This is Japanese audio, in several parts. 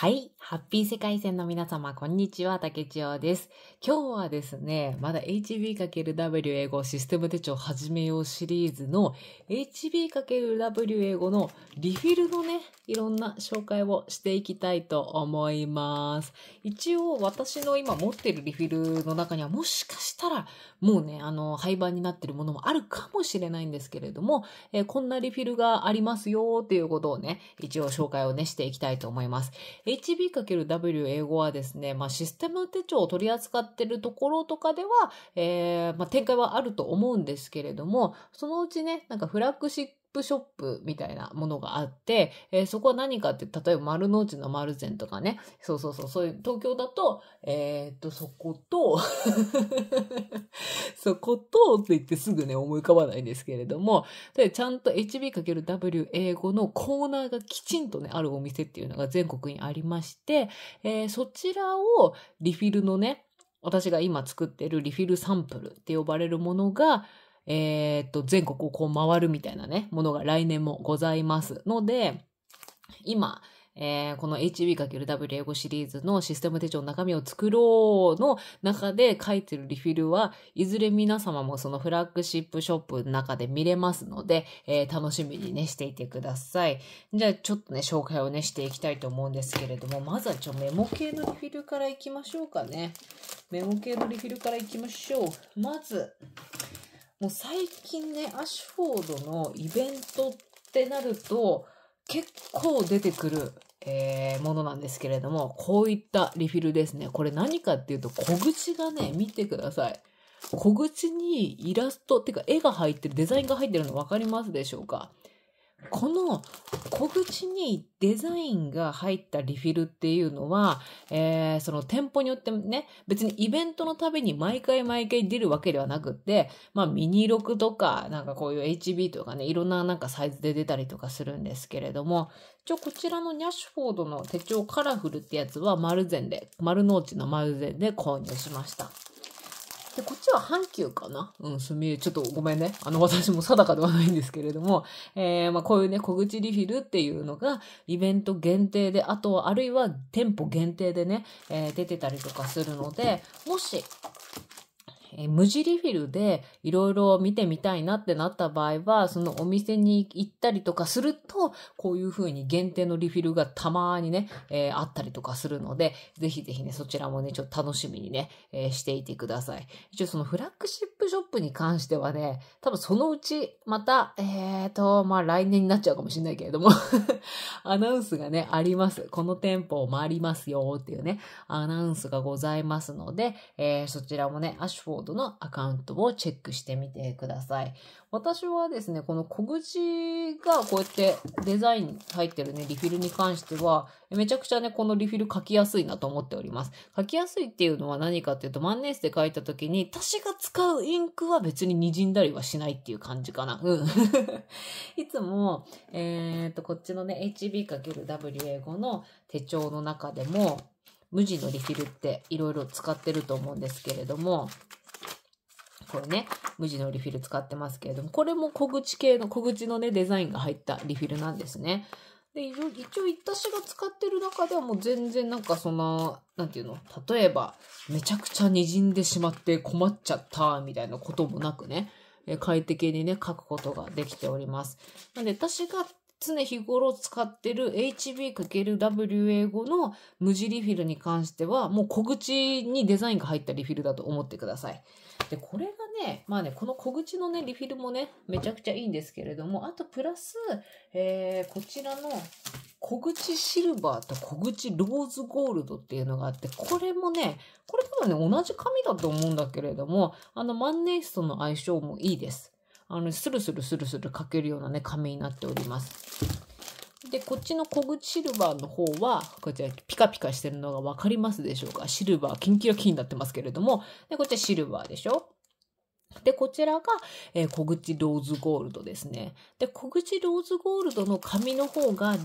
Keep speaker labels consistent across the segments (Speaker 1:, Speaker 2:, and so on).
Speaker 1: はい。ハッピー世界線の皆様、こんにちは。竹千代です。今日はですね、まだ HB×W 英語システム手帳始めようシリーズの HB×W 英語のリフィルのね、いろんな紹介をしていきたいと思います。一応私の今持ってるリフィルの中にはもしかしたらもうね、あの、廃盤になってるものもあるかもしれないんですけれども、えー、こんなリフィルがありますよっていうことをね、一応紹介をね、していきたいと思います。HB×W 英語はですね、まあ、システム手帳を取り扱ってるところとかでは、えー、まあ、展開はあると思うんですけれども、そのうちね、なんかフラッグシップショップみたいなものがあって、えー、そこは何かって、例えば丸の内の丸善とかね、そうそうそう、そういう東京だと、えー、っと、そこと そことって言ってすぐね、思い浮かばないんですけれども、でちゃんと HB×W 英語のコーナーがきちんとね、あるお店っていうのが全国にありまして、えー、そちらをリフィルのね、私が今作ってるリフィルサンプルって呼ばれるものが、えっと、全国をこう回るみたいなね、ものが来年もございますので、今、えー、この HB×W 英語シリーズのシステム手帳の中身を作ろうの中で書いてるリフィルはいずれ皆様もそのフラッグシップショップの中で見れますので、えー、楽しみにねしていてください。じゃあちょっとね紹介をねしていきたいと思うんですけれどもまずはちょメモ系のリフィルからいきましょうかね。メモ系のリフィルからいきましょう。まず、もう最近ね、アッシュフォードのイベントってなると、結構出てくる、えー、ものなんですけれども、こういったリフィルですね。これ何かっていうと、小口がね、見てください。小口にイラスト、ってか絵が入ってる、デザインが入ってるの分かりますでしょうかこの小口にデザインが入ったリフィルっていうのは、えー、その店舗によってね、別にイベントのたびに毎回毎回出るわけではなくって、まあミニ6とか、なんかこういう HB とかね、いろんななんかサイズで出たりとかするんですけれども、一応こちらのニャッシュフォードの手帳カラフルってやつは丸善で、丸の内の丸善で購入しました。で、こっちは阪急かなうん、すみれ、ちょっとごめんね。あの、私も定かではないんですけれども、えー、まあ、こういうね、小口リフィルっていうのが、イベント限定で、あと、あるいは店舗限定でね、えー、出てたりとかするので、もし、え無無リフィルでいろいろ見てみたいなってなった場合は、そのお店に行ったりとかすると、こういう風に限定のリフィルがたまにね、えー、あったりとかするので、ぜひぜひね、そちらもね、ちょっと楽しみにね、えー、していてください。一応そのフラッグシップショップに関してはね、多分そのうち、また、えーと、まあ来年になっちゃうかもしれないけれども アナウンスがね、あります。この店舗もありますよっていうね、アナウンスがございますので、えー、そちらもね、アッシュフォードのアカウントをチェックしてみてください。私はですね、この小口がこうやってデザイン入ってるね、リフィルに関しては、めちゃくちゃね、このリフィル書きやすいなと思っております。書きやすいっていうのは何かっていうと、万年筆で書いた時に、私が使うインクは別に滲んだりはしないっていう感じかな。うん。いつも、えっ、ー、と、こっちのね、HB×WA5 の手帳の中でも、無地のリフィルっていろいろ使ってると思うんですけれども、これね、無地のリフィル使ってますけれども、これも小口系の、小口のね、デザインが入ったリフィルなんですね。で、一応、私が使ってる中ではもう全然なんかその、何て言うの、例えば、めちゃくちゃ滲んでしまって困っちゃったみたいなこともなくね、快適にね、書くことができております。なんで、私が常日頃使ってる HB×WA5 の無地リフィルに関しては、もう小口にデザインが入ったリフィルだと思ってください。で、これがね、まあね、この小口のね、リフィルもね、めちゃくちゃいいんですけれども、あとプラス、えー、こちらの小口シルバーと小口ローズゴールドっていうのがあって、これもね、これ多分ね、同じ紙だと思うんだけれども、あの、万年筆との相性もいいです。あの、スルスルスルスル書けるようなね、紙になっております。で、こっちの小口シルバーの方は、こちらピカピカしてるのがわかりますでしょうかシルバー、キンキラキンになってますけれども、で、こっちはシルバーでしょで、こちらが、えー、小口ローズゴールドですね。で、小口ローズゴールドの紙の方が、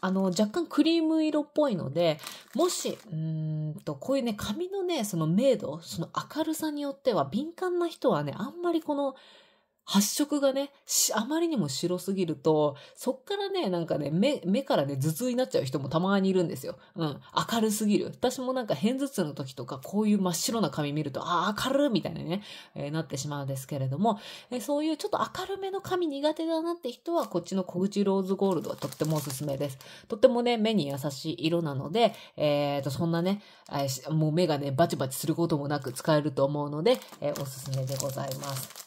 Speaker 1: あの、若干クリーム色っぽいので、もし、うんと、こういうね、紙のね、その明度、その明るさによっては、敏感な人はね、あんまりこの、発色がね、あまりにも白すぎると、そっからね、なんかね、目、目からね、頭痛になっちゃう人もたまにいるんですよ。うん。明るすぎる。私もなんか偏頭痛の時とか、こういう真っ白な髪見ると、ああ、明るみたいなね、えー、なってしまうんですけれども、えー、そういうちょっと明るめの髪苦手だなって人は、こっちの小口ローズゴールドはとってもおすすめです。とってもね、目に優しい色なので、えー、と、そんなね、もう目がね、バチバチすることもなく使えると思うので、えおすすめでございます。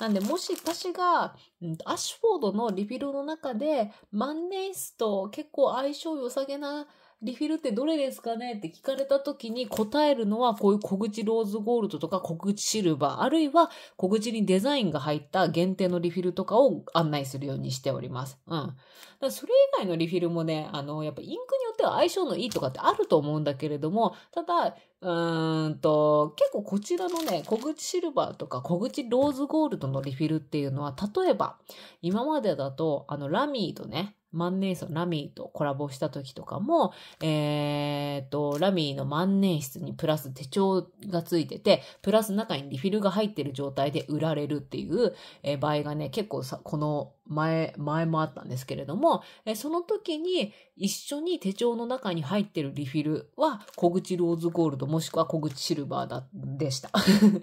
Speaker 1: なんで、もし私が、うん、アッシュフォードのリィルの中で、万年筆と結構相性良さげなリフィルってどれですかねって聞かれた時に答えるのはこういう小口ローズゴールドとか小口シルバー、あるいは小口にデザインが入った限定のリフィルとかを案内するようにしております。うん。だそれ以外のリフィルもね、あの、やっぱインクによっては相性のいいとかってあると思うんだけれども、ただ、うーんと、結構こちらのね、小口シルバーとか小口ローズゴールドのリフィルっていうのは、例えば、今までだと、あの、ラミーとね、万年筆ラミーとコラボした時とかも、えー、っと、ラミーの万年筆にプラス手帳がついてて、プラス中にリフィルが入ってる状態で売られるっていう、えー、場合がね、結構さ、この前、前もあったんですけれども、その時に一緒に手帳の中に入ってるリフィルは小口ローズゴールドもしくは小口シルバーだ、でした。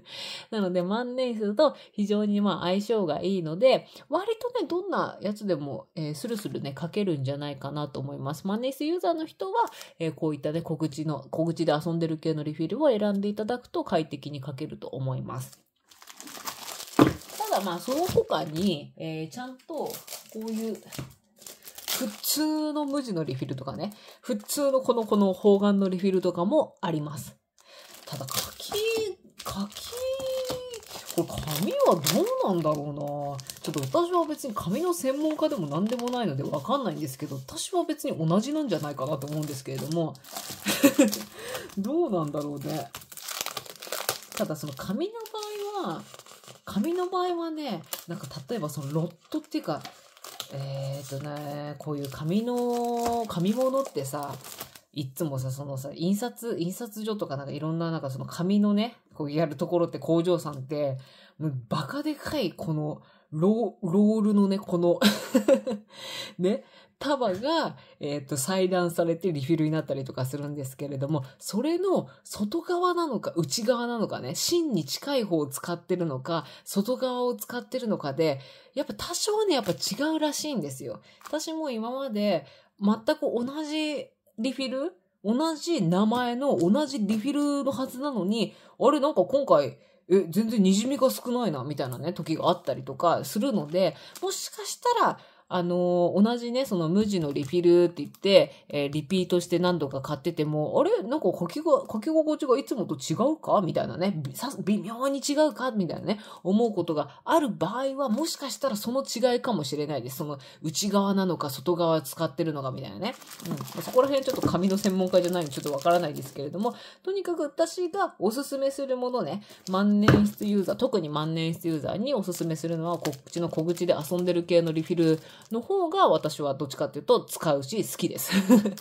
Speaker 1: なので万年筆と非常にまあ相性がいいので、割とね、どんなやつでも、えー、スルスルね、書けるんじゃないかなと思います。万年筆ユーザーの人は、えー、こういったね、小口の、小口で遊んでる系のリフィルを選んでいただくと快適に書けると思います。ただまあ、その他に、えー、ちゃんと、こういう、普通の無地のリフィルとかね、普通のこの、この方眼のリフィルとかもあります。ただ、柿、柿、これ紙はどうなんだろうなちょっと私は別に紙の専門家でも何でもないのでわかんないんですけど、私は別に同じなんじゃないかなと思うんですけれども、どうなんだろうね。ただその紙の場合は、紙の場合はね、なんか例えばそのロットっていうか、えっ、ー、とね、こういう紙の、紙物ってさ、いっつもさ、そのさ、印刷、印刷所とかなんかいろんななんかその紙のね、こうやるところって工場さんって、もうバカでかいこのロロールのね、この ね、束が、えっ、ー、と、裁断されてリフィルになったりとかするんですけれども、それの外側なのか内側なのかね、芯に近い方を使ってるのか、外側を使ってるのかで、やっぱ多少ね、やっぱ違うらしいんですよ。私も今まで全く同じリフィル同じ名前の同じリフィルのはずなのに、あれなんか今回、え、全然滲みが少ないな、みたいなね、時があったりとかするので、もしかしたら、あのー、同じね、その無地のリフィルって言って、えー、リピートして何度か買ってても、あれなんか書きが、書き心地がいつもと違うかみたいなね、微妙に違うかみたいなね、思うことがある場合は、もしかしたらその違いかもしれないです。その内側なのか外側使ってるのかみたいなね。うん。そこら辺ちょっと紙の専門家じゃないのでちょっとわからないですけれども、とにかく私がおすすめするものね、万年筆ユーザー、特に万年筆ユーザーにおすすめするのは、こっちの小口で遊んでる系のリフィルの方が私はどっちかっていうと使うし好きです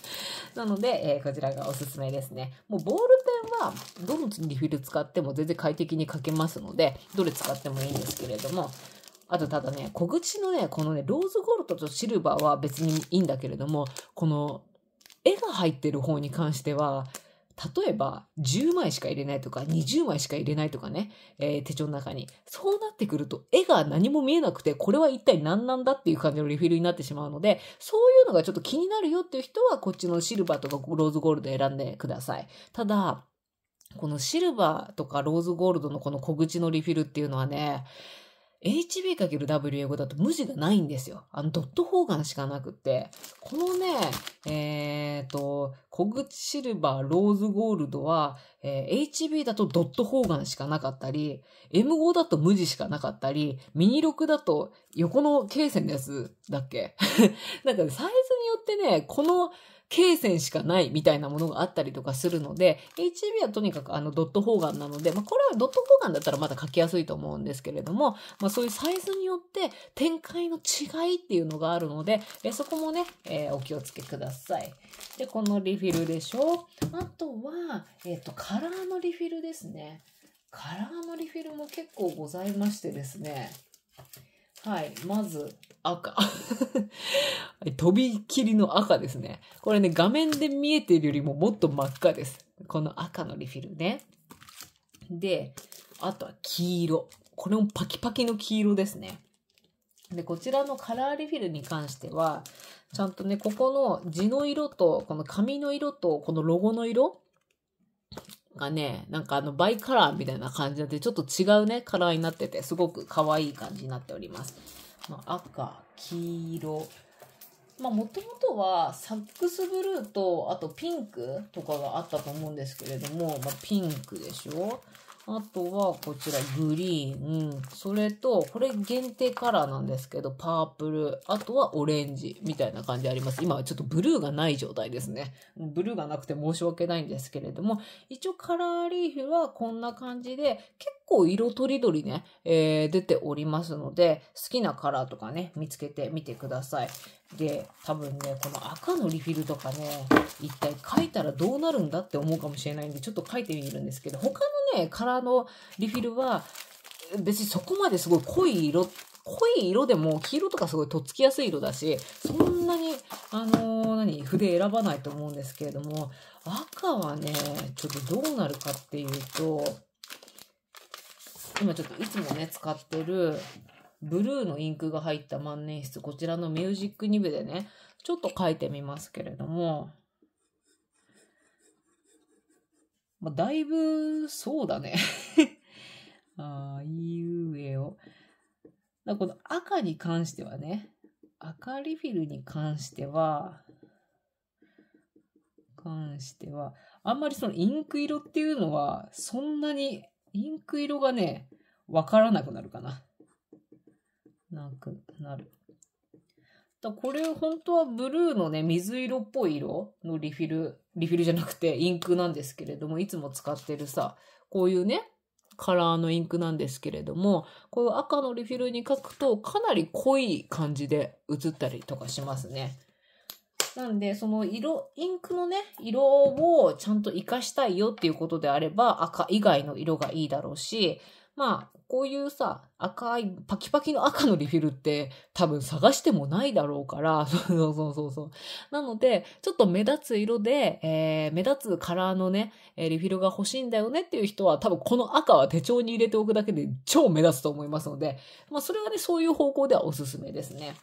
Speaker 1: なので、えー、こちらがおすすめですね。もうボールペンはどのリフィル使っても全然快適に書けますので、どれ使ってもいいんですけれども、あとただね、小口のね、このね、ローズゴールドとシルバーは別にいいんだけれども、この絵が入ってる方に関しては、例えば10枚しか入れないとか20枚しか入れないとかね、えー、手帳の中に。そうなってくると絵が何も見えなくて、これは一体何なんだっていう感じのリフィルになってしまうので、そういうのがちょっと気になるよっていう人はこっちのシルバーとかローズゴールド選んでください。ただ、このシルバーとかローズゴールドのこの小口のリフィルっていうのはね、HB×W 英語だと無地がないんですよ。あの、ドット方眼しかなくって。このね、えっ、ー、と、小口シルバー、ローズゴールドは、えー、HB だとドット方眼しかなかったり、M5 だと無地しかなかったり、ミニ6だと横の罫線のやつだっけ なんか、サイズによってね、この、経線しかないみたいなものがあったりとかするので、HB はとにかくあのドット方眼なので、まあ、これはドット方眼だったらまだ書きやすいと思うんですけれども、まあ、そういうサイズによって展開の違いっていうのがあるので、えそこもね、えー、お気をつけください。で、このリフィルでしょあとは、えっ、ー、と、カラーのリフィルですね。カラーのリフィルも結構ございましてですね。はい。まず、赤。飛び切りの赤ですね。これね、画面で見えているよりももっと真っ赤です。この赤のリフィルね。で、あとは黄色。これもパキパキの黄色ですね。で、こちらのカラーリフィルに関しては、ちゃんとね、ここの字の色と、この紙の色と、このロゴの色がね、なんかあのバイカラーみたいな感じで、ちょっと違うね、カラーになってて、すごく可愛い感じになっております。まあ、赤、黄色。まあ、もともとはサックスブルーと、あとピンクとかがあったと思うんですけれども、まあ、ピンクでしょあとはこちらグリーン。それと、これ限定カラーなんですけど、パープル。あとはオレンジみたいな感じあります。今はちょっとブルーがない状態ですね。ブルーがなくて申し訳ないんですけれども、一応カラーリーフはこんな感じで、結構色とりどりね、えー、出ておりますので、好きなカラーとかね、見つけてみてください。で多分ねこの赤のリフィルとかね一体書いたらどうなるんだって思うかもしれないんでちょっと書いてみるんですけど他のねカラーのリフィルは別にそこまですごい濃い色濃い色でも黄色とかすごいとっつきやすい色だしそんなにあのー、何筆選ばないと思うんですけれども赤はねちょっとどうなるかっていうと今ちょっといつもね使ってるブルーのインクが入った万年筆、こちらのミュージック2部でね、ちょっと書いてみますけれども、まあ、だいぶ、そうだね ああ、いい上を。だこの赤に関してはね、赤リフィルに関しては、関しては、あんまりそのインク色っていうのは、そんなに、インク色がね、わからなくなるかな。なくなる。だこれ本当はブルーのね、水色っぽい色のリフィル、リフィルじゃなくてインクなんですけれども、いつも使ってるさ、こういうね、カラーのインクなんですけれども、こういう赤のリフィルに書くとかなり濃い感じで写ったりとかしますね。なんで、その色、インクのね、色をちゃんと活かしたいよっていうことであれば、赤以外の色がいいだろうし、まあ、こういうさ、赤い、パキパキの赤のリフィルって多分探してもないだろうから、そうそうそうそう。なので、ちょっと目立つ色で、えー、目立つカラーのね、リフィルが欲しいんだよねっていう人は多分この赤は手帳に入れておくだけで超目立つと思いますので、まあそれはね、そういう方向ではおすすめですね。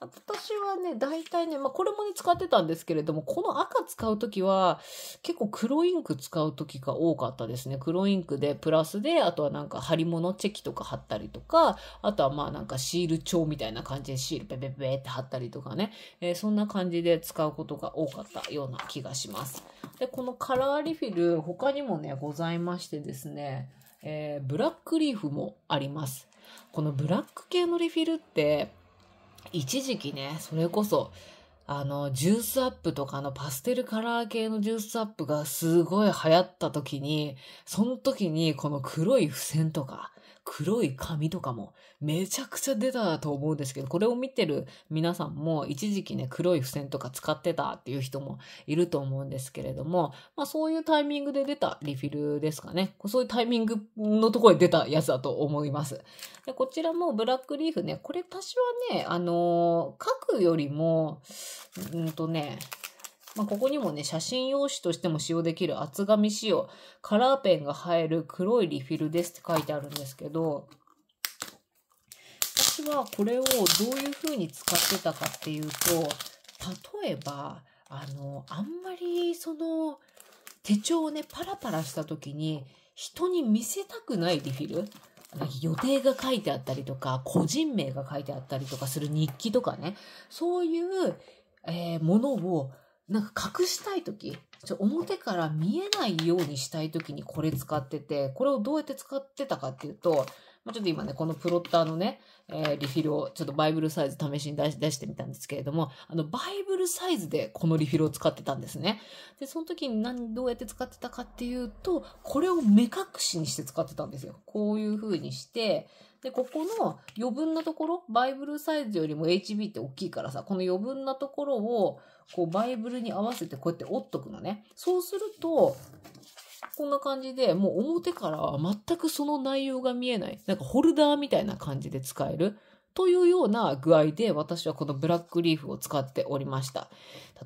Speaker 1: 私はね、大体ね、まあこれもね、使ってたんですけれども、この赤使うときは結構黒インク使うときが多かったですね。黒インクでプラスで、あとはなんか貼り物チェキとか貼ったりとか、とか、あとはまあなんかシール帳みたいな感じでシールペペペって貼ったりとかね、えー、そんな感じで使うことが多かったような気がします。で、このカラーリフィル、他にもね、ございましてですね、えー、ブラックリーフもあります。このブラック系のリフィルって、一時期ね、それこそ、あの、ジュースアップとかのパステルカラー系のジュースアップがすごい流行った時に、その時にこの黒い付箋とか、黒い紙とかもめちゃくちゃ出たと思うんですけど、これを見てる皆さんも一時期ね、黒い付箋とか使ってたっていう人もいると思うんですけれども、まあそういうタイミングで出たリフィルですかね。そういうタイミングのところで出たやつだと思います。でこちらもブラックリーフね、これ私はね、あのー、書くよりも、うんとね、まあ、ここにもね、写真用紙としても使用できる厚紙仕様、カラーペンが映える黒いリフィルですって書いてあるんですけど、私はこれをどういう風に使ってたかっていうと、例えば、あの、あんまりその手帳をね、パラパラした時に人に見せたくないリフィル予定が書いてあったりとか、個人名が書いてあったりとかする日記とかね、そういう、えー、ものをなんか隠したい時、ちょ表から見えないようにしたい時にこれ使ってて、これをどうやって使ってたかっていうと、まあ、ちょっと今ね、このプロッターのね、えー、リフィルをちょっとバイブルサイズ試しに出してみたんですけれども、あの、バイブルサイズでこのリフィルを使ってたんですね。で、その時に何、どうやって使ってたかっていうと、これを目隠しにして使ってたんですよ。こういう風にして、で、ここの余分なところ、バイブルサイズよりも HB って大きいからさ、この余分なところを、こうバイブルに合わせてこうやって折っとくのね。そうすると、こんな感じで、もう表からは全くその内容が見えない。なんかホルダーみたいな感じで使える。というような具合で私はこのブラックリーフを使っておりました。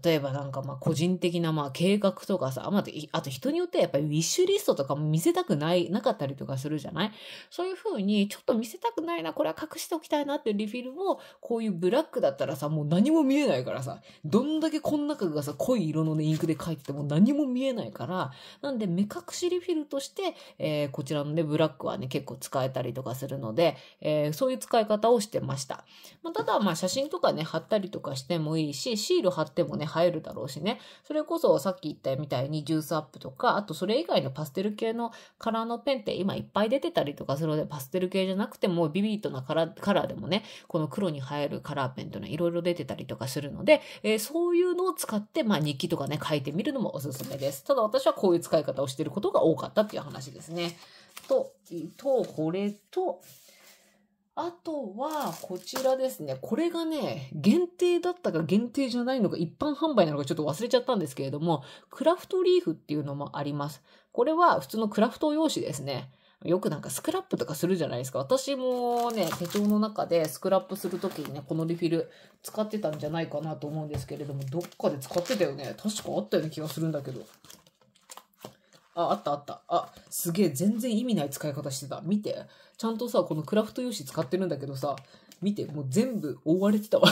Speaker 1: 例えばなんかまあ個人的なまあ計画とかさ、まあ、あと人によってはやっぱりウィッシュリストとかも見せたくない、なかったりとかするじゃないそういうふうにちょっと見せたくないな、これは隠しておきたいなっていうリフィルも、こういうブラックだったらさ、もう何も見えないからさ、どんだけこの中がさ、濃い色のね、インクで書いてても何も見えないから、なんで目隠しリフィルとして、えー、こちらのね、ブラックはね、結構使えたりとかするので、えー、そういう使い方をしてました。まあ、ただまあ写真とかね、貼ったりとかしてもいいし、シール貼ってもね、ね、映えるだろうしね。それこそさっき言ったみたいにジュースアップとか、あとそれ以外のパステル系のカラーのペンって今いっぱい出てたりとかするので、パステル系じゃなくてもビビットなカラー、カラーでもね、この黒に映えるカラーペンというのはいろいろ出てたりとかするので、えー、そういうのを使って、まあ日記とかね、書いてみるのもおすすめです。ただ私はこういう使い方をしていることが多かったっていう話ですね。と、と、これと、あとは、こちらですね。これがね、限定だったか限定じゃないのか、一般販売なのかちょっと忘れちゃったんですけれども、クラフトリーフっていうのもあります。これは普通のクラフト用紙ですね。よくなんかスクラップとかするじゃないですか。私もね、手帳の中でスクラップするときにね、このリフィル使ってたんじゃないかなと思うんですけれども、どっかで使ってたよね。確かあったような気がするんだけど。あ、あったあった。あ、すげえ、全然意味ない使い方してた。見て。ちゃんとさ、このクラフト用紙使ってるんだけどさ、見て、もう全部覆われてたわ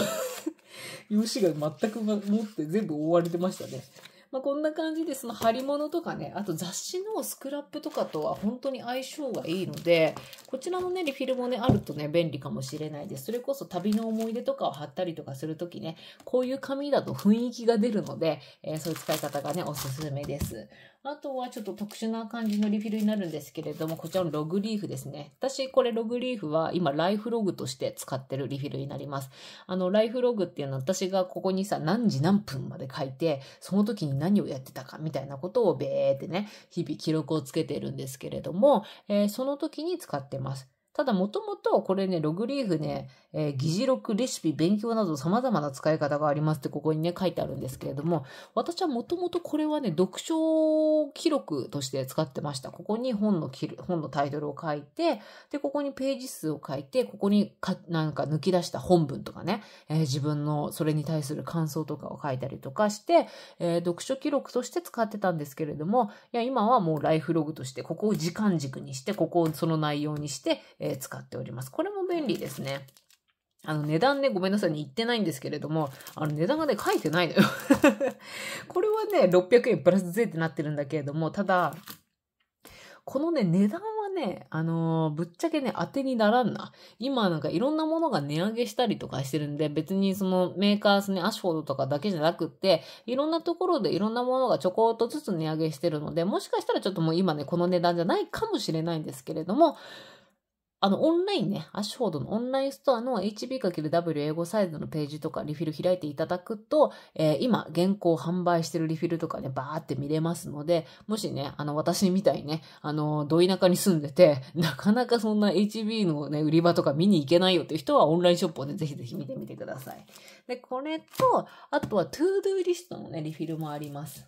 Speaker 1: 用紙が全く持って全部覆われてましたね。まあ、こんな感じで、その貼り物とかね、あと雑誌のスクラップとかとは本当に相性がいいので、こちらのね、リフィルもね、あるとね、便利かもしれないです。それこそ旅の思い出とかを貼ったりとかするときね、こういう紙だと雰囲気が出るので、えー、そういう使い方がね、おすすめです。あとはちょっと特殊な感じのリフィルになるんですけれども、こちらのログリーフですね。私、これログリーフは今、ライフログとして使ってるリフィルになります。あの、ライフログっていうのは私がここにさ、何時何分まで書いて、その時に何をやってたかみたいなことをべーってね、日々記録をつけてるんですけれども、えー、その時に使ってます。ただもともとこれね、ログリーフね、えー、議事録、レシピ、勉強など様々な使い方がありますってここにね、書いてあるんですけれども、私はもともとこれはね、読書記録として使ってました。ここに本の本のタイトルを書いて、で、ここにページ数を書いて、ここにか、なんか抜き出した本文とかね、えー、自分のそれに対する感想とかを書いたりとかして、えー、読書記録として使ってたんですけれども、いや、今はもうライフログとして、ここを時間軸にして、ここをその内容にして、え使っております。これも便利ですね。あの値段ね、ごめんなさいね、言ってないんですけれども、あの値段がね、書いてないのよ これはね、600円プラス税ってなってるんだけれども、ただ、このね、値段はね、あのー、ぶっちゃけね、当てにならんな。今なんかいろんなものが値上げしたりとかしてるんで、別にそのメーカー、ね、アシュフォードとかだけじゃなくって、いろんなところでいろんなものがちょこっとずつ値上げしてるので、もしかしたらちょっともう今ね、この値段じゃないかもしれないんですけれども、あの、オンラインね、アッシュフォードのオンラインストアの HB×W 英語サイズのページとかリフィル開いていただくと、えー、今、現行販売してるリフィルとかね、バーって見れますので、もしね、あの、私みたいにね、あの、ど田舎に住んでて、なかなかそんな HB のね、売り場とか見に行けないよっていう人は、オンラインショップをね、ぜひぜひ見てみてください。で、これと、あとは、トゥードゥーリストのね、リフィルもあります。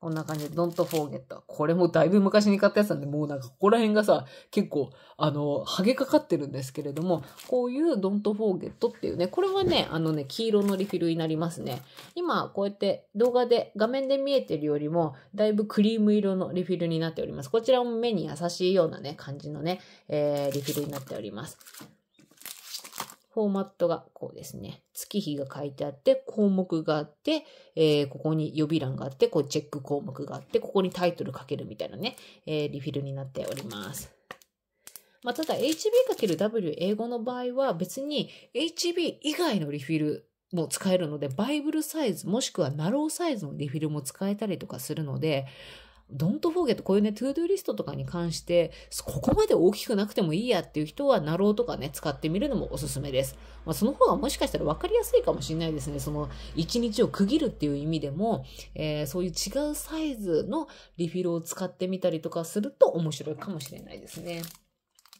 Speaker 1: こんな感じで、Don't Forget。これもだいぶ昔に買ったやつなんで、もうなんかここら辺がさ、結構、あの、ハゲかかってるんですけれども、こういう Don't Forget っていうね、これはね、あのね、黄色のリフィルになりますね。今、こうやって動画で、画面で見えてるよりも、だいぶクリーム色のリフィルになっております。こちらも目に優しいようなね、感じのね、えー、リフィルになっております。フォーマットがこうですね、月日が書いてあって、項目があって、えー、ここに予備欄があって、こうチェック項目があって、ここにタイトル書けるみたいなね、えー、リフィルになっております。まあ、ただ HB×W 英語の場合は別に HB 以外のリフィルも使えるので、バイブルサイズもしくはナローサイズのリフィルも使えたりとかするので、ドントフォーゲットこういうね、to ドゥリストとかに関して、ここまで大きくなくてもいいやっていう人は、なろうとかね、使ってみるのもおすすめです。まあ、その方がもしかしたら分かりやすいかもしれないですね。その、一日を区切るっていう意味でも、えー、そういう違うサイズのリフィルを使ってみたりとかすると面白いかもしれないですね。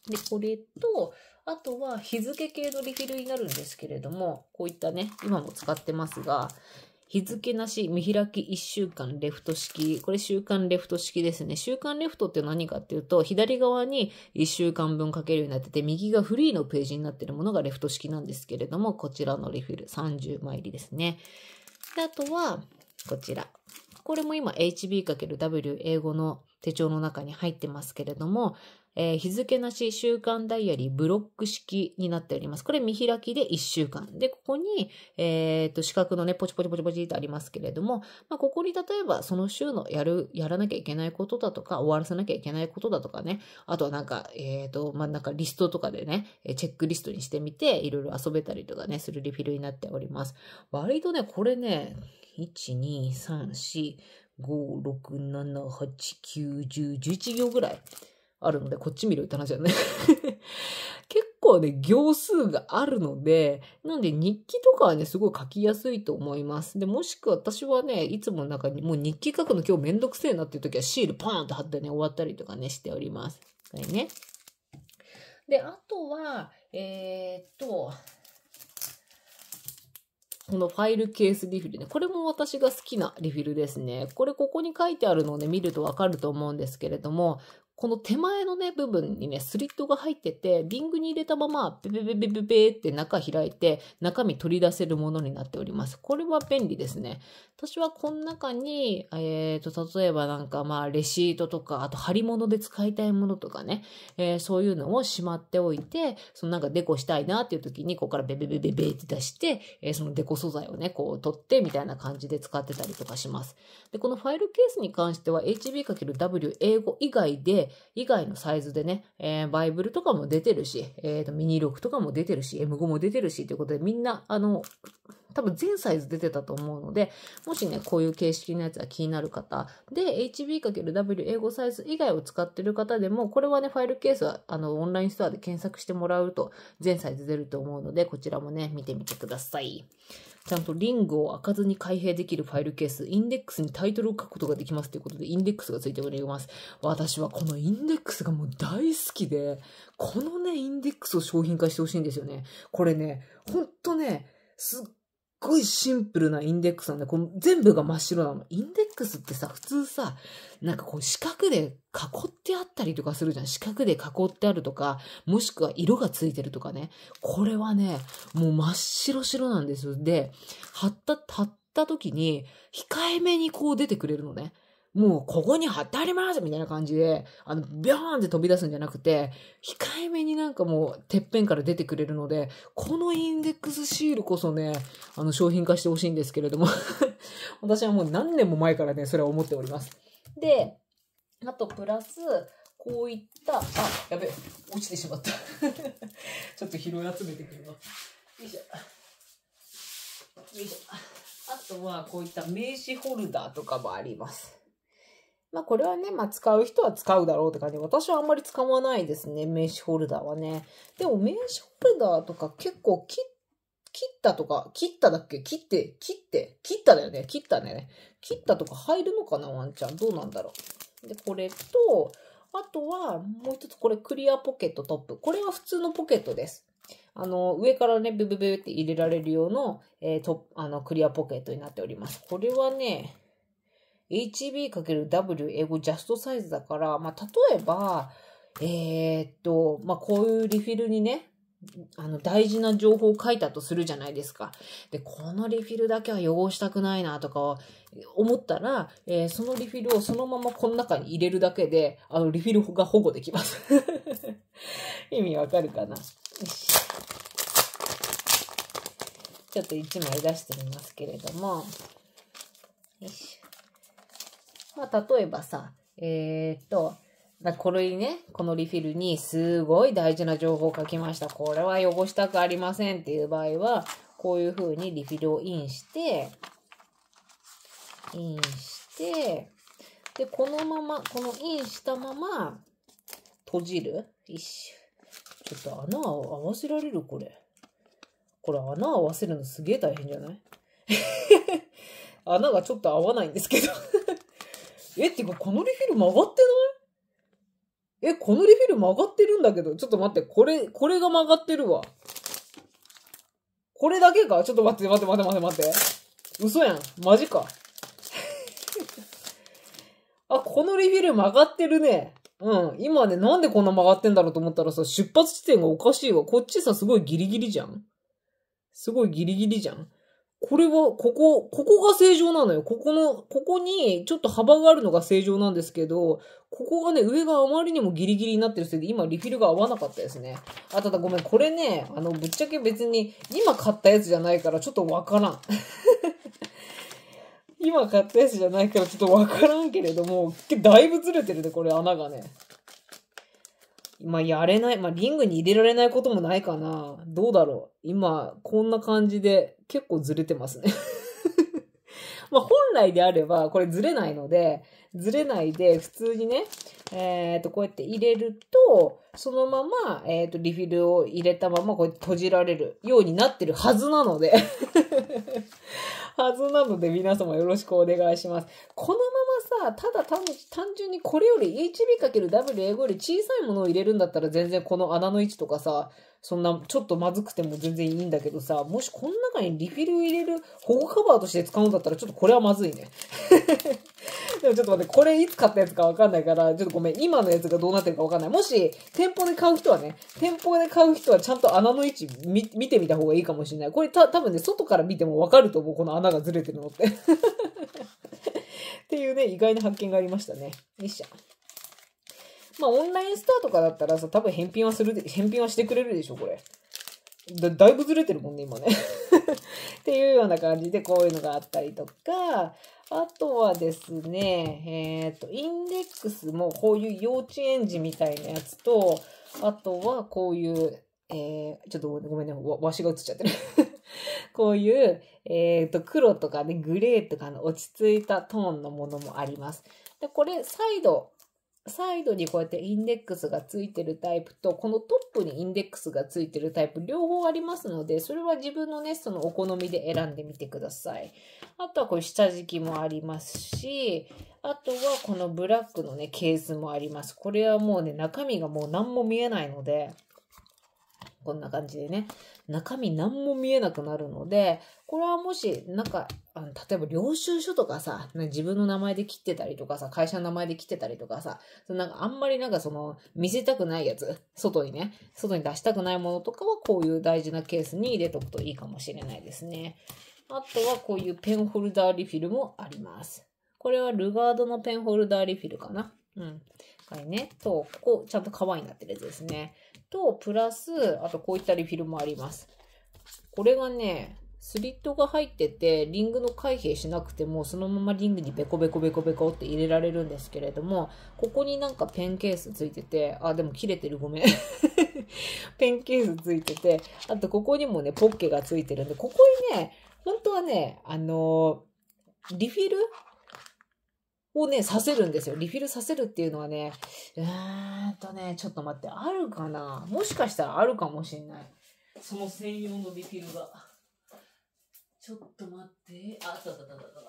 Speaker 1: で、これと、あとは日付系のリフィルになるんですけれども、こういったね、今も使ってますが、日付なし、見開き1週間レフト式。これ週間レフト式ですね。週間レフトって何かっていうと、左側に1週間分書けるようになってて、右がフリーのページになってるものがレフト式なんですけれども、こちらのリフィル30枚入りですね。で、あとは、こちら。これも今 HB×W 英語の手帳の中に入ってますけれども、えー、日付なし週間ダイアリーブロック式になっております。これ見開きで1週間。で、ここに、えー、っと、四角のね、ポチポチポチポチとありますけれども、まあ、ここに例えばその週のやる、やらなきゃいけないことだとか、終わらせなきゃいけないことだとかね、あとはなんか、えー、っと、まあ、なんかリストとかでね、チェックリストにしてみて、いろいろ遊べたりとかね、するリフィルになっております。割とね、これね、1、2、3、4、5、6、7、8、9、10、11行ぐらい。あるので、こっち見るって話だよね 結構ね、行数があるので、なんで日記とかはね、すごい書きやすいと思います。で、もしくは私はね、いつもの中に、もう日記書くの今日めんどくせえなっていう時はシールパーンと貼ってね、終わったりとかね、しております。はいね。で、あとは、えー、っと、このファイルケースリフィルね。これも私が好きなリフィルですね。これここに書いてあるのをね、見るとわかると思うんですけれども、この手前のね、部分にね、スリットが入ってて、リングに入れたまま、ペペペペペベって中開いて、中身取り出せるものになっております。これは便利ですね。私はこの中に、えっ、ー、と、例えばなんかまあ、レシートとか、あと貼り物で使いたいものとかね、えー、そういうのをしまっておいて、そのなんかデコしたいなっていう時に、ここからペペペペペって出して、えー、そのデコ素材をね、こう取ってみたいな感じで使ってたりとかします。で、このファイルケースに関しては HB×W 英語以外で、以外のサイズでね、えー、バイブルとかも出てるし、えー、とミニロとかも出てるし、M5 も出てるし、ということでみんな、あの、多分全サイズ出てたと思うので、もしね、こういう形式のやつが気になる方、で、HB×W 英語サイズ以外を使ってる方でも、これはね、ファイルケースは、あの、オンラインストアで検索してもらうと、全サイズ出ると思うので、こちらもね、見てみてください。ちゃんとリングを開かずに開閉できるファイルケース、インデックスにタイトルを書くことができますということで、インデックスがついております。私はこのインデックスがもう大好きで、このね、インデックスを商品化してほしいんですよね。これね、ほんとね、すっごいシンプルなインデックスなんで、この全部が真っ白なの。インデックスってさ、普通さ、なんかこう四角で囲ってあったりとかするじゃん。四角で囲ってあるとか、もしくは色がついてるとかね。これはね、もう真っ白白なんですよ。で、貼った、貼った時に、控えめにこう出てくれるのね。もうここに貼ってありますみたいな感じで、あの、ビョーンって飛び出すんじゃなくて、控えめになんかもう、てっぺんから出てくれるので、このインデックスシールこそね、あの、商品化してほしいんですけれども 私はもう何年も前からね、それは思っております。で、あとプラス、こういった、あ、やべ、落ちてしまった ちょっと拾い集めてくます。よいしょ。よいしょ。あとは、こういった名刺ホルダーとかもあります。まあこれはね、まあ使う人は使うだろうって感じ。私はあんまり使わないですね、名刺ホルダーはね。でも名刺ホルダーとか結構切ったとか、切っただっけ切って、切って、切っただよね。切っただよね。切ったとか入るのかな、ワンちゃん。どうなんだろう。で、これと、あとはもう一つこれクリアポケットトップ。これは普通のポケットです。あの、上からね、ブブブって入れられるうな、えー、とあのクリアポケットになっております。これはね、HB×W A. 語ジャストサイズだから、まあ、例えば、えー、っと、まあ、こういうリフィルにね、あの、大事な情報を書いたとするじゃないですか。で、このリフィルだけは汚したくないなとか思ったら、えー、そのリフィルをそのままこの中に入れるだけで、あの、リフィルが保護できます。意味わかるかなちょっと1枚出してみますけれども。よいしょまあ、例えばさ、えー、っと、これにね、このリフィルにすごい大事な情報を書きました。これは汚したくありませんっていう場合は、こういう風にリフィルをインして、インして、で、このまま、このインしたまま、閉じる。一し、ちょっと穴を合わせられるこれ。これ穴合わせるのすげえ大変じゃない 穴がちょっと合わないんですけどえ、てか、このリフィル曲がってないえ、このリフィル曲がってるんだけど、ちょっと待って、これ、これが曲がってるわ。これだけかちょっと待って、待って、待って、待って、待って。嘘やん。マジか。あ、このリフィル曲がってるね。うん。今ね、なんでこんな曲がってんだろうと思ったらさ、出発地点がおかしいわ。こっちさ、すごいギリギリじゃんすごいギリギリじゃんこれは、ここ、ここが正常なのよ。ここの、ここにちょっと幅があるのが正常なんですけど、ここがね、上があまりにもギリギリになってるせいで、今リフィルが合わなかったですね。あ、ただごめん、これね、あの、ぶっちゃけ別に、今買ったやつじゃないから、ちょっとわからん。今買ったやつじゃないから、ちょっとわからんけれども、だいぶずれてるね、これ穴がね。まあ、やれない、まあ、リングに入れられないこともないかな。どうだろう。今、こんな感じで、結構ずれてますね まあ、本来であれば、これずれないので、ずれないで、普通にね、えっ、ー、と、こうやって入れると、そのまま、えっ、ー、と、リフィルを入れたまま、こうやって閉じられるようになってるはずなので はずなので、皆様よろしくお願いします。このままさ、ただ単純にこれより HB×WA5 より小さいものを入れるんだったら全然この穴の位置とかさ、そんなちょっとまずくても全然いいんだけどさ、もしこの中にリフィル入れる保護カバーとして使うんだったらちょっとこれはまずいね。でもちょっと待って、これいつ買ったやつかわかんないから、ちょっとごめん、今のやつがどうなってるかわかんない。もし、店舗で買う人はね、店舗で買う人はちゃんと穴の位置見てみた方がいいかもしれない。これた多分ね、外から見てもわかると思う、この穴がずれてるのって。っていうね、意外な発見がありましたね。よいしょ。まあ、オンラインストアとかだったらさ、多分返品はするで、返品はしてくれるでしょ、これ。だだいぶずれてるもんね、今ね。っていうような感じで、こういうのがあったりとか、あとはですね、えっ、ー、と、インデックスもこういう幼稚園児みたいなやつと、あとはこういう、えー、ちょっとごめんね、わしが映っちゃってる こういう、えっ、ー、と、黒とかね、グレーとかの落ち着いたトーンのものもあります。で、これ、サイド、サイドにこうやってインデックスがついてるタイプと、このトップにインデックスがついてるタイプ、両方ありますので、それは自分のね、そのお好みで選んでみてください。あとはこう下敷きもありますし、あとはこのブラックのね、ケースもあります。これはもうね、中身がもう何も見えないので、こんな感じでね。中身何も見えなくなるので、これはもし、なんか、あの例えば領収書とかさ、自分の名前で切ってたりとかさ、会社の名前で切ってたりとかさ、そのなんかあんまりなんかその、見せたくないやつ、外にね、外に出したくないものとかはこういう大事なケースに入れとくといいかもしれないですね。あとはこういうペンホルダーリフィルもあります。これはルガードのペンホルダーリフィルかな。うん。これね、と、ここちゃんと革になってるやつですね。と、プラス、あとこういったリフィルもあります。これがね、スリットが入ってて、リングの開閉しなくても、そのままリングにベコベコベコベコって入れられるんですけれども、ここになんかペンケースついてて、あ、でも切れてる、ごめん。ペンケースついてて、あとここにもね、ポッケがついてるんで、ここにね、本当はね、あのー、リフィルをね、させるんですよ。リフィルさせるっていうのはね、えーとね、ちょっと待って、あるかなもしかしたらあるかもしんない。その専用のリフィルが。ちょっと待って、あったあったあったあった。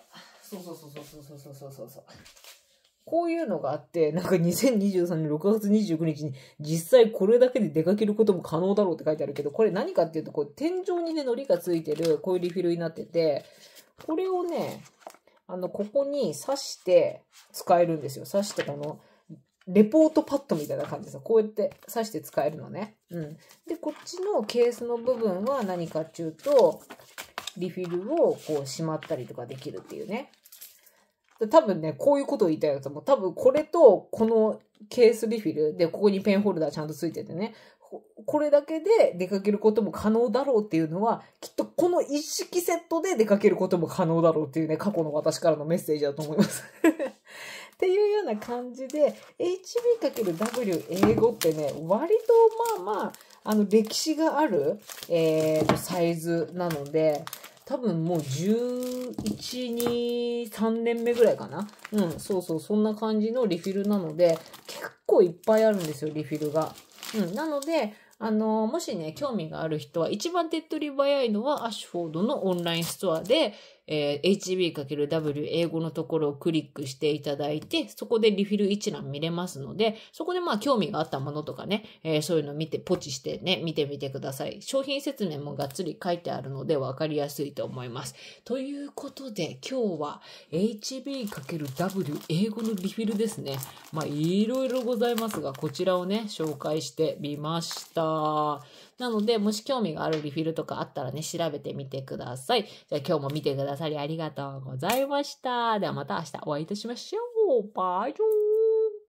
Speaker 1: そうそうそうそうそうそうそうそうそう。こういうのがあって、なんか2023年6月29日に実際これだけで出かけることも可能だろうって書いてあるけど、これ何かっていうと、こう天井にね、糊がついてる、こういうリフィルになってて、これをね、あの、ここに刺して使えるんですよ。刺してこの、レポートパッドみたいな感じですこうやって刺して使えるのね。うん。で、こっちのケースの部分は何かっていうと、リフィルをこうしまったりとかできるっていうね。多分ね、こういうことを言いたいやつも、多分これとこのケースリフィルで、ここにペンホルダーちゃんとついててね、これだけで出かけることも可能だろうっていうのは、きっとこの一式セットで出かけることも可能だろうっていうね、過去の私からのメッセージだと思います っていうような感じで、HB×W 英語ってね、割とまあまあ、あの、歴史がある、えー、サイズなので、多分もう11、2、3年目ぐらいかな。うん、そうそう、そんな感じのリフィルなので、結構いっぱいあるんですよ、リフィルが。うん、なので、あの、もしね、興味がある人は、一番手っ取り早いのは、アッシュフォードのオンラインストアで、えー、HB×W 英語のところをクリックしていただいて、そこでリフィル一覧見れますので、そこでまあ興味があったものとかね、えー、そういうの見て、ポチしてね、見てみてください。商品説明もがっつり書いてあるので分かりやすいと思います。ということで、今日は HB×W 英語のリフィルですね。まあいろいろございますが、こちらをね、紹介してみました。なので、もし興味があるリフィルとかあったらね、調べてみてください。じゃあ今日も見てくださりありがとうございました。ではまた明日お会いいたしましょう。バイチョー